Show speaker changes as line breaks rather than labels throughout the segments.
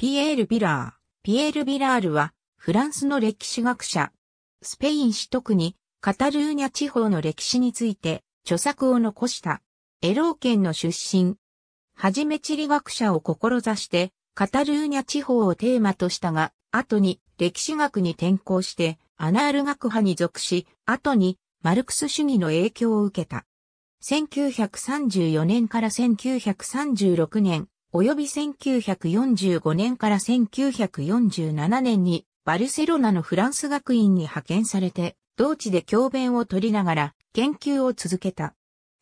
ピ
エール・ビラー。ピエール・ビラールは、フランスの歴史学者。スペイン市特に、カタルーニャ地方の歴史について、著作を残した。エロー県の出身。はじめ地理学者を志して、カタルーニャ地方をテーマとしたが、後に歴史学に転向して、アナール学派に属し、後にマルクス主義の影響を受けた。1934年から1936年、及び1945年から1947年にバルセロナのフランス学院に派遣されて、同地で教鞭を取りながら研究を続けた。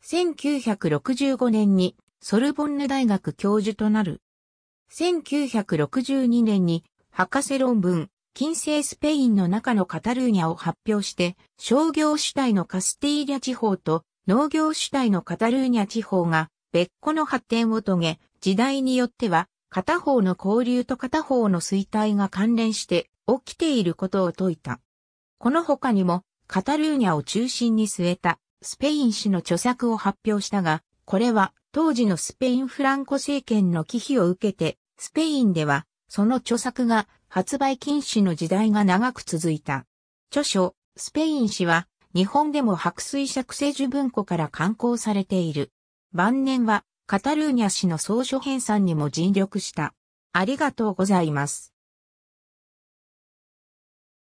1965年にソルボンヌ大学教授となる。1962年に博士論文、近世スペインの中のカタルーニャを発表して、商業主体のカスティーリャ地方と農業主体のカタルーニャ地方が別個の発展を遂げ、時代によっては、片方の交流と片方の衰退が関連して起きていることを説いた。この他にも、カタルーニャを中心に据えたスペイン史の著作を発表したが、これは当時のスペインフランコ政権の忌避を受けて、スペインではその著作が発売禁止の時代が長く続いた。著書、スペイン史は日本でも白水釈世樹文庫から刊行されている。晩年はカタルーニャ氏の総書編纂にも尽力した。ありがとうござ
います。